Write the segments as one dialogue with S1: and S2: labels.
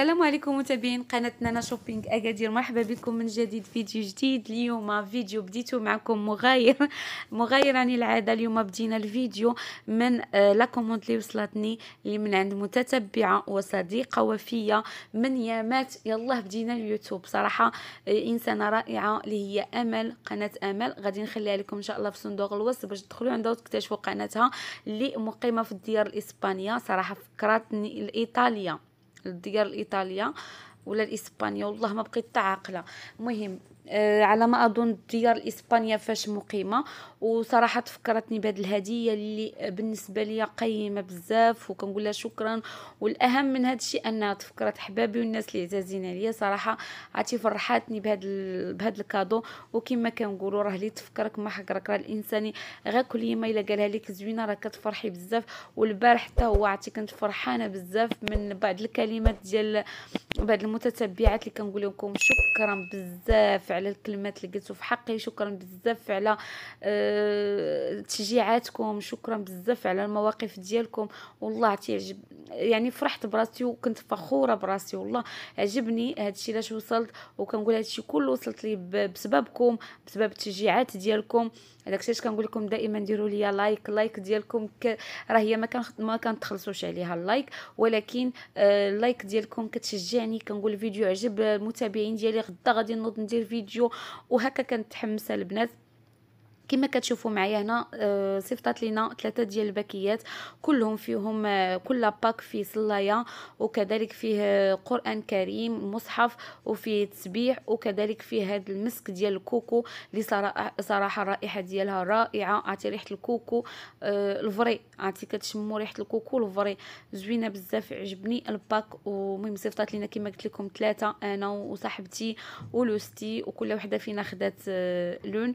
S1: السلام عليكم متابعين قناتنا نانا شوبينغ اكادير مرحبا بكم من جديد فيديو جديد اليوم فيديو بديتو معكم مغاير مغاير عن العاده اليوم بدينا الفيديو من آه، لا كوموند اللي وصلتني اللي من عند متتبعه وصديقه وفيه من يامات يلا بدينا اليوتيوب صراحه آه، انسانه رائعه اللي هي امل قناه امل غادي نخليها لكم ان شاء الله في صندوق الوصف باش تدخلوا عندها وتكتشفوا قناتها اللي مقيمه في الديار الاسبانيه صراحه فكرتني الايطاليه ديال ايطاليا ولا الاسبانيا والله ما بقيت عاقله المهم آه على ما اظن ديار الاسبانيا فاش مقيمه وصراحه تفكرتني بهذه الهديه اللي بالنسبه لي قيمه بزاف وكنقول لها شكرا والاهم من هذا الشيء انها تفكرت حبابي والناس اللي عزازين عليا صراحه عاتي فرحاتني بهذا بهذا الكادو وكما كنقولوا راه لي تفكرك ما حقرك راه الإنساني غير كل يوم الا قالها لك زوينه راه كتفرحي بزاف والبارح حتى هو عاتي كنت فرحانه بزاف من بعض الكلمات ديال بعض المتتبعات اللي كنقول لكم شكرا بزاف على الكلمات اللي قلتو في حقي شكرا بزاف على آه تشجيعاتكم شكرا بزاف على المواقف ديالكم والله تعجب يعني فرحت براسي وكنت فخوره براسي والله عجبني هادشي لاش وصلت وكنقول هادشي كله وصلت لي بسببكم بسبب التشجيعات ديالكم داكشي الشيء كنقول لكم دائما ديروا ليا لايك لايك ديالكم راه هي ما كان ما كنتخلصوش عليها اللايك ولكن اللايك آه، ديالكم كتشجعني كنقول الفيديو عجب المتابعين ديالي غدا غادي نوض ندير فيديو وهكا كنتحمس البنات كما كتشوفوا معايا هنا آه، صيفطات لينا ثلاثه ديال الباكيات كلهم فيهم آه، كل باك فيه صلايه وكذلك فيه آه، قران كريم مصحف وفيه تسبيح وكذلك فيه هذا المسك ديال الكوكو اللي صراحه الرائحه ديالها رائعه عطي ريحه الكوكو الفري عطي كتشموا ريحه الكوكو الفري زوينه بزاف عجبني الباك ومهم صيفطات لينا كما قلت لكم ثلاثه انا وصاحبتي ولوستي وكل وحده فينا خدات لون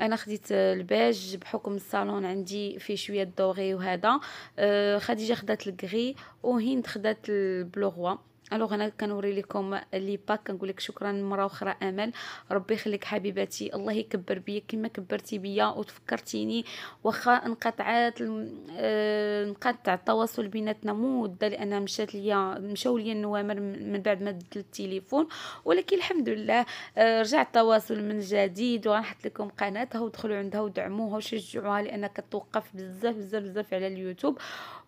S1: انا خديت الباج بحكم الصالون عندي فيه شويه الدوغي وهذا أه، خديجه خدات الكري وهند خدات البلوغوا الوغ انا كنوري لكم لي باك كنقول لك شكرا مره اخرى امل ربي يخليك حبيباتي الله يكبر بيا كما كبرتي بيا وتفكرتيني واخا انقطعت آه، انقطع التواصل بيناتنا مده لان مشات ليا مشاو ليا النوامر من بعد ما دلت التليفون ولكن الحمد لله آه، رجع التواصل من جديد وغنحط لكم قناتها ودخلوا عندها ودعموها وشجعوها لان كتوقف بزاف بزاف بزاف على اليوتيوب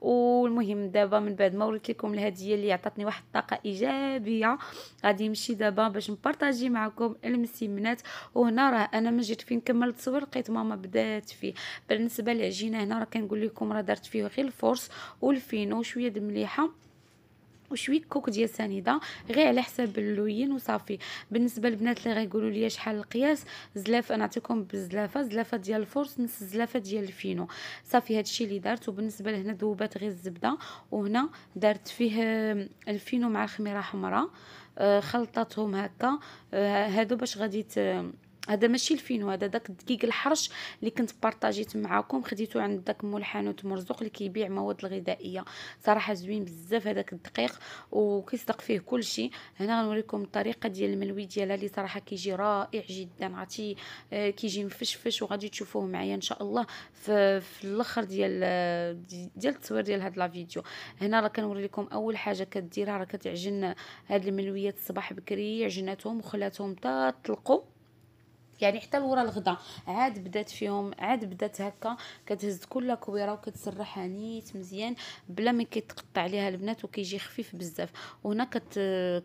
S1: والمهم دابا من بعد ما وريت لكم الهديه اللي عطاتني واحد الطاقه طاقه ايجابيه غادي نمشي دابا باش نبارطاجي معكم المسيمنات وهنا راه انا ما جيت فين كملت التصوير لقيت ماما بدات فيه بالنسبه للعجينه هنا راه كنقول لكم راه درت فيه غير الفورس والفينو شويه د المليحه وشويه كوك ديال سنيده غير على حساب اللوين وصافي بالنسبه للبنات اللي غيقولوا لي شحال القياس زلافه نعطيكم بالزلافه زلافه ديال الفرص نص الزلافه ديال الفينو صافي هادشي اللي دارت وبالنسبه لهنا ذوبات غير الزبده وهنا دارت فيه آه، الفينو مع الخميره حمراء آه، خلطتهم هكا آه، هادو باش غادي هذا ماشي الفينو هذا داك الدقيق الحرش اللي كنت بارطاجيت معاكم خديته عند داك مول حانوت مرزوق اللي كيبيع مواد الغذائيه صراحه زوين بزاف هذاك الدقيق وكيصدق فيه كل شيء هنا غنوريكم الطريقه ديال الملوي ديالها اللي صراحه كيجي رائع جدا عرفتي آه، كيجي مفشفش وغادي تشوفوه معايا ان شاء الله في, في الاخر ديال آه، ديال التصوير ديال هاد لا فيديو هنا راه كنوري لكم اول حاجه كديرها راه كتعجن هاد الملويات الصباح بكري عجناتهم وخلاتهم تا طلقوا يعني حتى لورا الغدا عاد بدات فيهم عاد بدات هكا كتهز كل كويره وكتسرحها نيت مزيان بلا ما كيتقطع عليها البنات وكيجي خفيف بزاف وهنا كت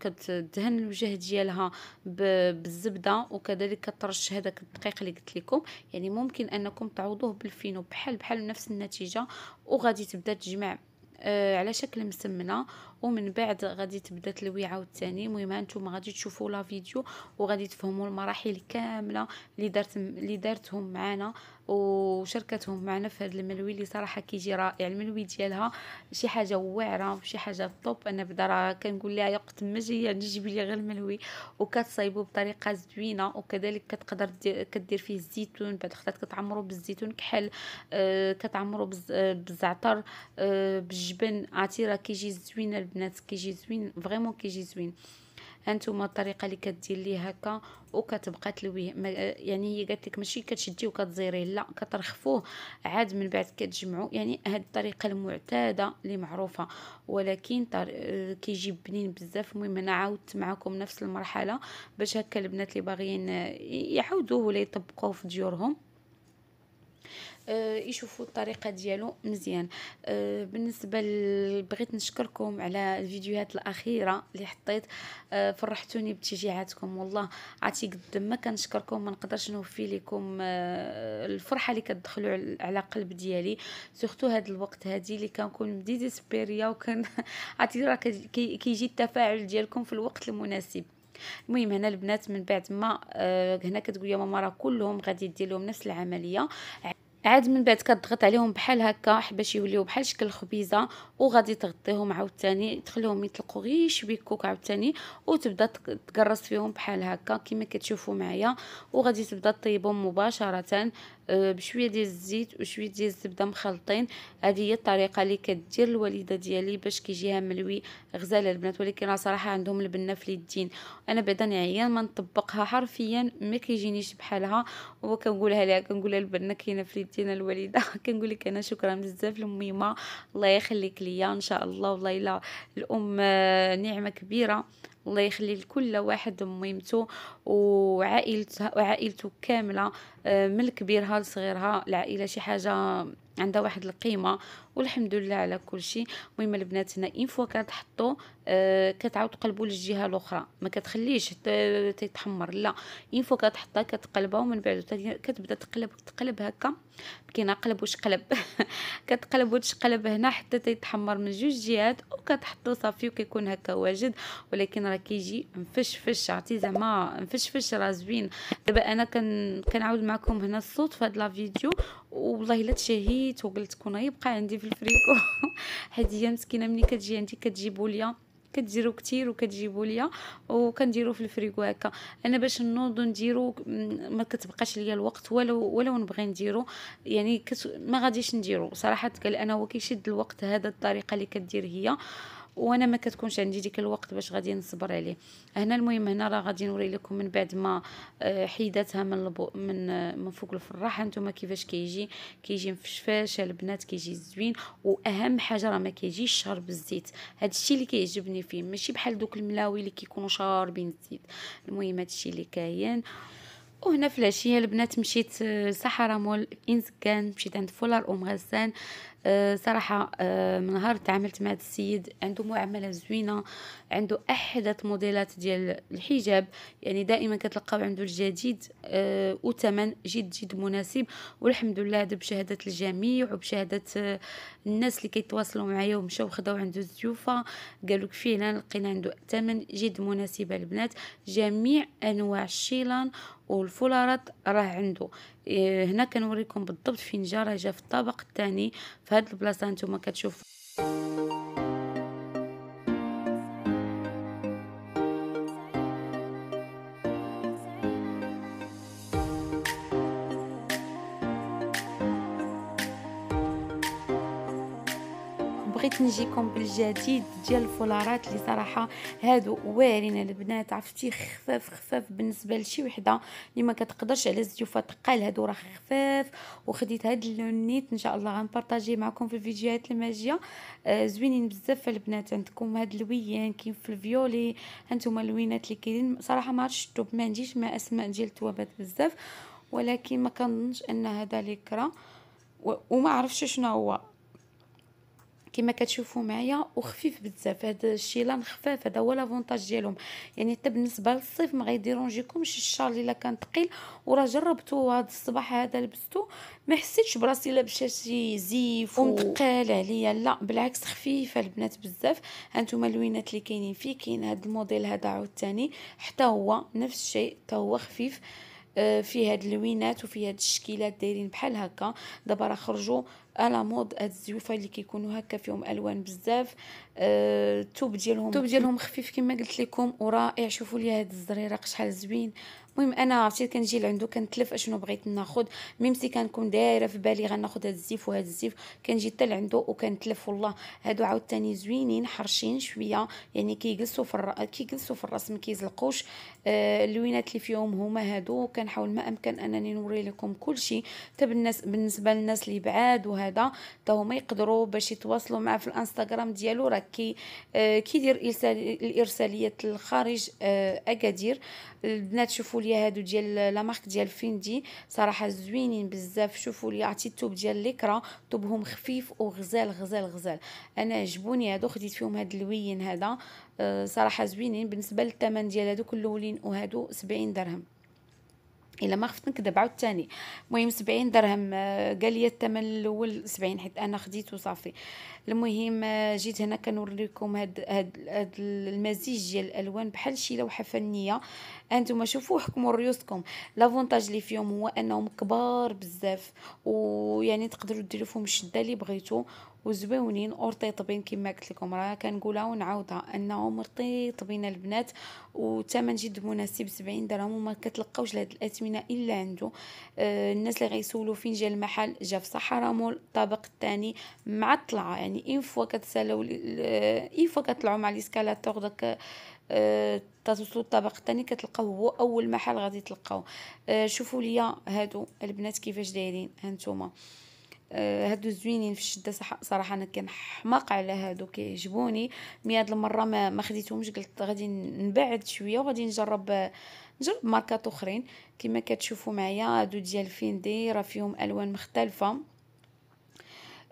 S1: كتدهن الوجه ديالها بالزبده وكذلك كترش هذاك الدقيق اللي قلت لكم يعني ممكن انكم تعوضوه بالفينو بحال بحال نفس النتيجه وغادي تبدا تجمع آه، على شكل مسمنه ومن بعد غادي تبدا تلوي عاوتاني المهم هانتوما غادي تشوفوا لا فيديو وغادي تفهموا المراحل كامله اللي دارت اللي دارتهم معنا وشركتهم معنا في هذا الملوي اللي صراحه كيجي رائع الملوي ديالها شي حاجه واعره وشي حاجه طوب انا بدا راه كنقول لها وقت ما جايه جيبي لي غير الملوي وكتصايبو بطريقه زوينه وكذلك كتقدر كدير فيه الزيتون بعد خطات كتعمرو بالزيتون كحل آه كتعمرو بالزعتر آه،, آه بالجبن عتيره كيجي زوينه البنات كيجي زوين فريمون كيجي زوين هانتوما الطريقه اللي كدير ليه هكا وكتبقى تلويه يعني هي قالت لك ماشي كتشدي وكتزيريه لا كترخفوه عاد من بعد كتجمعو يعني هاد الطريقه المعتاده اللي معروفه ولكن كيجي بنين بزاف المهم انا عاودت معكم نفس المرحله باش هكا البنات اللي باغيين يعاودوه ولا يطبقوه في ديورهم آه، يشوفوا الطريقه ديالو مزيان آه، بالنسبه بغيت نشكركم على الفيديوهات الاخيره اللي حطيت آه، فرحتوني بتشجيعاتكم والله عرفتي قد ما كنشكركم ما نقدرش نوفي لكم الفرحه اللي كتدخلوا على قلب ديالي سورتو هاد الوقت هادي اللي كنكون مديزيسبيريا وكان عرفتي راه كيجي كي التفاعل ديالكم في الوقت المناسب المهم هنا البنات من بعد ما هنا كتقول يا ماما راه كلهم غادي دير نفس العمليه عاد من بعد كتضغط عليهم بحال هكا باش يوليو بحال شكل الخبيزه وغادي تغطيهم عاوتاني تخليهم يطلقوا غير شبيكوك عاوتاني وتبدا تقرص فيهم بحال هكا كما كتشوفوا معايا وغادي تبدا طيبهم مباشره أه، بشويه ديال الزيت وشويه ديال الزبده مخلطين هذه هي الطريقه اللي كدير الوالده ديالي باش كيجيها ملوي غزاله البنات ولكن راه صراحه عندهم البنه في اليدين انا بعدا نعيان ما نطبقها حرفيا ما كيجينيش بحالها وكنقولها لها كنقولها البنه كاينه في اليدين الوالده كنقول لك انا شكرا بزاف لميمه الله يخليك ليا ان شاء الله والله الا الام آه، نعمه كبيره الله يخلي لكل واحد مهمته وعائلته وعائلته كامله آه، من كبيرها لصغيرها العائله شي حاجه عندها واحد القيمه والحمد لله على كل شيء المهم البنات هنا ان فوا كتحطوا آه كتعاود تقلبوا للجهه الاخرى ما كتخليش تتحمر لا ان فوا كتحطها كتقلبها ومن بعد كتبدا تقلب تقلب هكا كاينه قلب واش قلب كتقلب واش قلب هنا حتى تيتحمر من جوج جهات وكتحطوا صافي وكيكون هكا واجد ولكن راه كيجي مفشفش عرفتي زعما مفشفش راه زوين دابا انا كن كنعاود معكم هنا الصوت في هذا لا فيديو والله الا تشهيت وقلت كون يبقى عندي في الفريكو هي مسكينه ملي كتجي عندي كتجيبو ليا كديرو كتير وكتجيبوا ليا وكنديرو في الفريكو هكا انا باش نوض نديرو ما كتبقاش ليا الوقت ولو ولو نبغي نديرو يعني كت ما غاديش نديرو صراحه قال انا هو كيشد الوقت هذا الطريقه اللي كدير هي وانا ما كتكونش عندي ديك الوقت باش غادي نصبر عليه هنا المهم هنا راه غادي نوري لكم من بعد ما آه، حيداتها من البو من آه، من فوق الفراح نتوما كيفاش كيجي كيجي مفشفاش البنات كيجي زوين واهم حاجه راه ما كيجيش شهر بالزيت هذا الشيء اللي كيعجبني فيه ماشي بحال دوك الملاوي اللي كيكونوا شاربين الزيت المهم هذا الشيء اللي كاين وهنا في العشيه البنات مشيت آه، صحرا مول انسكان مشيت عند فولار ام غسان آه، صراحه آه، من نهار تعاملت مع هذا السيد عنده معامله زوينه عنده احدث موديلات ديال الحجاب يعني دائما كتلقاو عنده الجديد آه، وثمن جد جد مناسب والحمد لله هذا بشهاده الجميع وبشهاده الناس اللي كيتواصلوا معايا ومشاو خداو عنده الزيوفه قالوا لك فعلا لقينا عنده ثمن جد مناسب البنات جميع انواع الشيلان والفولارات راه عنده إيه، هنا كنوريكم بالضبط فين جا راه جا في الطابق الثاني في هاد البلاصه نتوما كتشوفوا نجيكم بالجديد ديال الفولارات اللي صراحه هادو وارين البنات عرفتي خفاف خفاف بالنسبه لشي وحده اللي ما كتقدرش على الزيوفه ثقال هادو راه خفاف وخديت هاد اللون نيت ان شاء الله غنبارطاجيه معكم في الفيديوهات الماجيه آه، زوينين بزاف البنات عندكم هاد اللويان كاين في الفيولي هانتوما اللوينات اللي كاينين صراحه ما عرفتش التوب ما عنديش ما اسماء ديال التوابات بزاف ولكن ما كنظنش ان هذا ليكرا وما عرفتش شنو هو كما كتشوفوا معايا وخفيف بزاف هذا الشيلان خفاف هذا هو لافونتاج ديالهم يعني حتى بالنسبه للصيف ما غيديرونجيكمش الشال الا كان ثقيل وراه جربته هذا الصباح هذا لبستو ما حسيتش براسي لابسه شي زيف ومثقال عليا لا بالعكس خفيفه البنات بزاف هانتوما اللوينات اللي كاينين فيه كاين هذا الموديل هذا عاوتاني حتى هو نفس الشيء حتى هو خفيف آه، في هاد اللوينات وفي هاد الشكيلات دايرين بحال هكا دابا راه خرجوا على آه، مود هاد الزيوفه اللي كيكونوا هكا فيهم الوان بزاف الثوب آه ديالهم الثوب ديالهم خفيف كما قلت لكم ورائع شوفوا لي هاد الزريرق شحال زوين المهم انا عرفتي كنجي لعندو كنتلف اشنو بغيت ناخد ميم سي كنكون دايره في بالي غناخد هاد الزيف وهاد الزيف كنجي حتى لعندو وكنتلف والله هادو عاوتاني زوينين حرشين شويه يعني كيجلسوا في الر... كيجلسوا في الراس ما كيزلقوش آه اللوينات اللي فيهم هما هادو كنحاول ما امكن انني نوري لكم كلشي حتى بالنسبه للناس اللي بعاد وهذا حتى هما يقدروا باش يتواصلوا معاه في الانستغرام ديالو راه كي آه كيدير الارساليات الخارج آه اكادير البنات شوفوا لي ليا هادو ديال لا مارك ديال فيندي صراحه زوينين بزاف شوفوا لي عطيت الثوب ديال ليكرا طوبهم خفيف وغزال غزال غزال انا عجبوني هادو خديت فيهم هاد اللوين هذا أه صراحه زوينين بالنسبه للثمن ديال هادو كلولين وهادو 70 درهم الا ما خفت نكذب عاود المهم سبعين درهم آه، قال لي الثمن الاول سبعين حيت انا خديته صافي المهم آه، جيت هنا كنوريكم هاد, هاد, هاد المزيج ديال الالوان بحال شي لوحه فنيه انتم شوفوا حكموا ريوسكم لافونتاج اللي فيهم هو انهم كبار بزاف ويعني تقدروا ديروا فيهم الشده اللي بغيتو وزويونين ورطيطبين كما قلت لكم راه كنقولها ونعاودها انهم رطيطبين البنات وثمن جد مناسب 70 درهم وما كتلقاوش لهاد الاثمنه الا عنده آه الناس اللي غيسولوا فين جا المحل جا في صحراء مول الطابق الثاني مع الطلعه يعني اين فوا كتسالاو اين آه، فوا كطلعوا مع ليسكالاتور داك آه توصلوا الطبق الثاني كتلقاو هو اول محل غادي تلقاوه آه، شوفوا ليا هادو البنات كيفاش دايرين هانتوما آه، هادو زوينين في الشده صح صراحه انا كنحماق على هادو كيعجبوني مي هاد المره ما ما خديتهمش قلت غادي نبعد شويه وغادي نجرب نجرب ماركات اخرين كما كتشوفوا معايا هادو ديال فيندي راه فيهم الوان مختلفه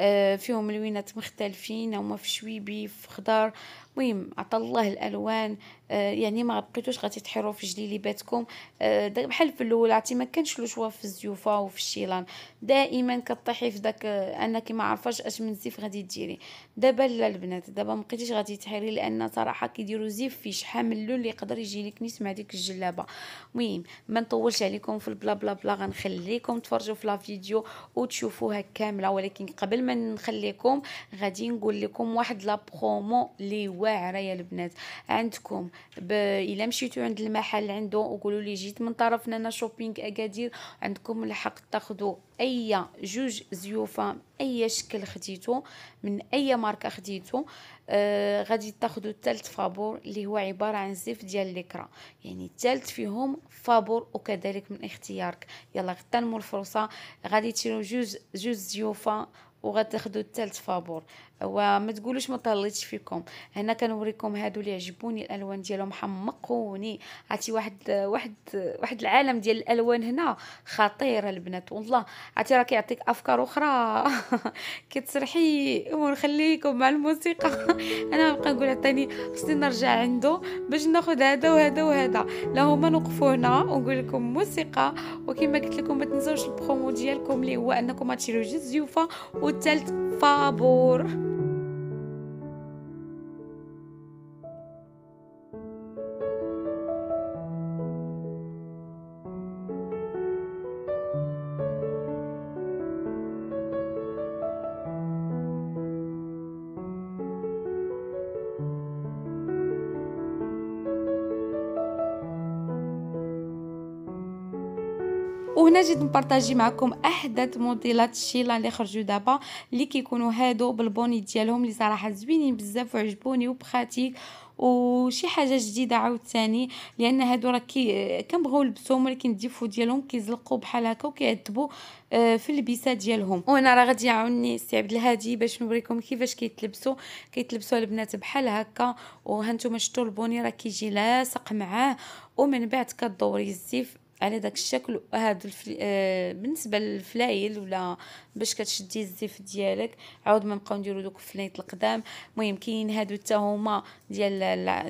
S1: آه، فيهم لوينات مختلفين هما في شويبي في خضار المهم عطى الله الالوان آه، يعني ما بقيتوش غادي تحيروا في جليليباتكم آه، بحال في الاول عرفتي ما كانش لو في الزيوفه وفي الشيلان دائما كطيحي في داك آه، انك ما عارفاش اش من زيف غادي ديري دابا لا البنات دابا ما بقيتيش غادي تحيري لان صراحه كيديروا زيف في شحال من اللون اللي يقدر يجي لك نيت مع ديك الجلابه المهم ما نطولش عليكم في البلا بلا بلا غنخليكم تفرجوا في لا فيديو وتشوفوها كامله ولكن قبل ما نخليكم غادي نقول لكم واحد لا برومو اللي واعره يا البنات عندكم ب... الا مشيتو عند المحل عنده وقولوا لي جيت من طرفنا انا شوبينغ اكادير عندكم الحق تاخذوا اي جوج زيوفه اي شكل خديتو من اي ماركه خديتو آه غادي تاخذوا الثالث فابور اللي هو عباره عن زيف ديال ليكرا يعني الثالث فيهم فابور وكذلك من اختيارك يلا غتنمو الفرصه غادي تشريو جوج جوج زيوفه وغتاخذوا الثالث فابور وما تقولوش ما طلتش فيكم هنا كنوريكم هادو اللي عجبوني الالوان ديالهم حمقوني عرفتي واحد واحد واحد العالم ديال الالوان هنا خطيره البنات والله عرفتي راه كيعطيك افكار اخرى كتسرحي ونخليكم مع الموسيقى انا نبقى نقول عطيني خصني نرجع عنده باش ناخذ هذا وهذا وهذا لا هما نوقفوا هنا ونقول لكم موسيقى وكما قلت لكم ما تنساوش البرومو ديالكم اللي هو انكم غتشريو جوج زيوفه والثالث فابور وهنا جيت نبارطاجي معكم احدث موديلات شيلا اللي خرجوا دابا اللي كيكونوا هادو بالبوني ديالهم اللي صراحه زوينين بزاف وعجبوني وبخاتيك وشي حاجه جديده عاوتاني لان هادو راه كي كنبغيو نلبسهم ولكن الديفو ديالهم كيزلقوا بحال هكا وكيعذبوا آه، في اللبسه ديالهم وانا راه غادي عاوني سي عبد الهادي باش نوريكم كيفاش كيتلبسوا كيتلبسوا البنات بحال هكا وهانتوما شفتوا البوني راه كيجي لاصق معاه ومن بعد كدوري الزيف على داك الشكل هاد الفل... آه بالنسبه للفلايل ولا باش كتشدي الزيف ديالك عاود ما نبقاو نديرو دوك الفلايط القدام المهم كاينين هادو حتى هما ديال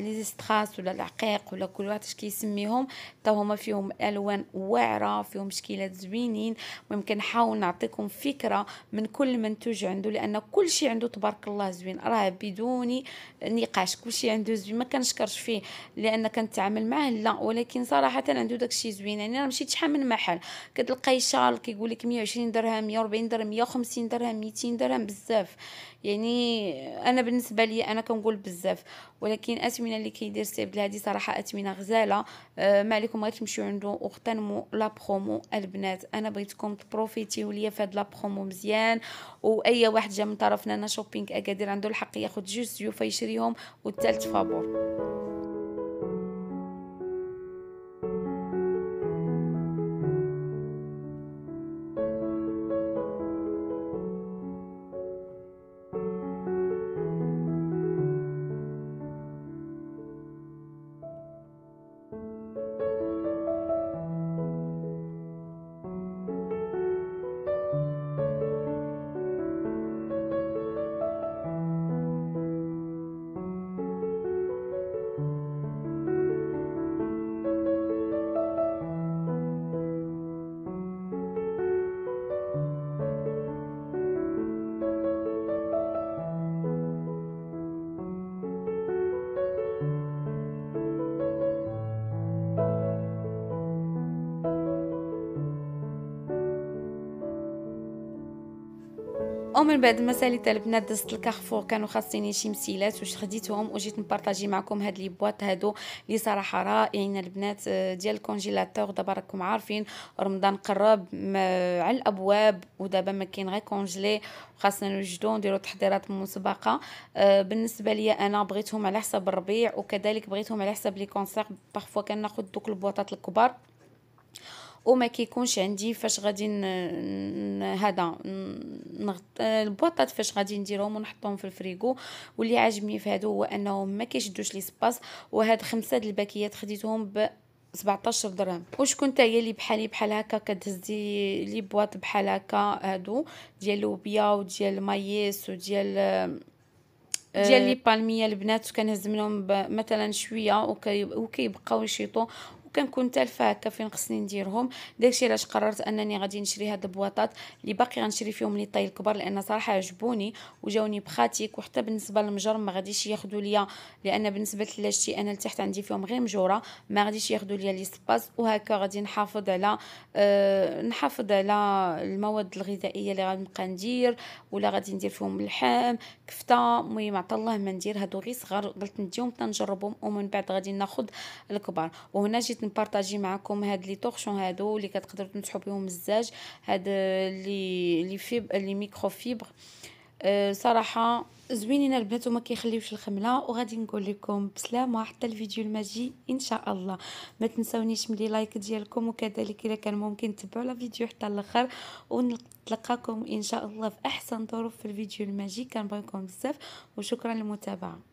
S1: لي ستراس ولا العقيق ولا كل واحد اش كيسميهم حتى هما فيهم الوان واعره فيهم شكيلات زوينين المهم كنحاول نعطيكم فكره من كل منتوج عنده لان كل شيء عنده تبارك الله زوين راه بدون نقاش كل شيء عنده زوين ما كنشكرش فيه لان كنتعامل معاه لا ولكن صراحه عنده داكشي زوين يعني راه مشيت شحال من محل كتلقاي شال كيقول لك 120 درهم 140 درهم 150 درهم 200 درهم بزاف يعني انا بالنسبه لي انا كنقول بزاف ولكن اثمنه اللي كيدير سي بلادي هذه صراحه اثمنه غزاله أه ما عليكم غير تمشيو عنده وغتنموا لا برومو البنات انا بغيتكم تبروفيتيو ليا في هاد لا برومو مزيان واي واحد جا من طرفنا انا شوبينغ اكادير عنده الحق ياخد جوج سيوفه يشريهم والثالث فابور ومن بعد ما ساليت البنات دزت الكارفور كانوا خاصيني شي مسيلات واش خديتهم وجيت نبارطاجي معكم هاد لي بواط هادو اللي صراحه رائعين البنات آه، ديال الكونجيلاتور دابا راكم عارفين رمضان قرب على الابواب ودابا ما كاين غير كونجلي خاصنا نوجدو نديرو تحضيرات مسبقه أه بالنسبه ليا انا بغيتهم على حساب الربيع وكذلك بغيتهم على حساب لي كونسير بارفو كناخذ دوك البواطات الكبار وما كيكونش عندي فاش غادي هذا البواطات فاش غادي نديرهم ونحطهم في الفريغو واللي عاجبني في هادو هو انهم ما كيشدوش لي سباس وهاد خمسه د الباكيات خديتهم ب 17 درهم واش كنت هي اللي بحالي بحال هكا كتهزي لي بواط بحال هكا هادو ديال لوبيا وديال مايس وديال آه، ديال لي بالميه البنات كنهز منهم مثلا شويه وكيبقاو يشيطوا وكنكون تالفه هكا فين خصني نديرهم داكشي علاش قررت انني غادي نشري هاد البواطات اللي باقي غنشري فيهم لي طاي الكبار لان صراحه عجبوني وجاوني بخاتيك وحتى بالنسبه للمجر ما غاديش ياخذوا ليا لان بالنسبه لثلاجتي انا لتحت عندي فيهم غير مجوره ما غاديش ياخذوا ليا لي سباس وهكا غادي نحافظ على أه نحافظ على المواد الغذائيه اللي غنبقى ندير ولا غادي ندير فيهم اللحم كفته المهم عطا الله ما ندير هادو غير صغار قلت نديهم تنجربهم ومن بعد غادي ناخذ الكبار وهنا جيت نبارطاجي معكم هاد لي طورشون هادو اللي كتقدروا تمسحوا بهم الزاج هاد لي لي فيب لي ميكرو فيبر آه، صراحه زوينين البنات وما كيخليوش الخمله وغادي نقول لكم بسلامه حتى الفيديو الماجي ان شاء الله ما تنسونيش ملي لايك ديالكم وكذلك اذا كان ممكن تبعوا لا فيديو حتى الاخر ونتلقاكم ان شاء الله في احسن ظروف في الفيديو الماجي كنبغيكم بزاف وشكرا للمتابعه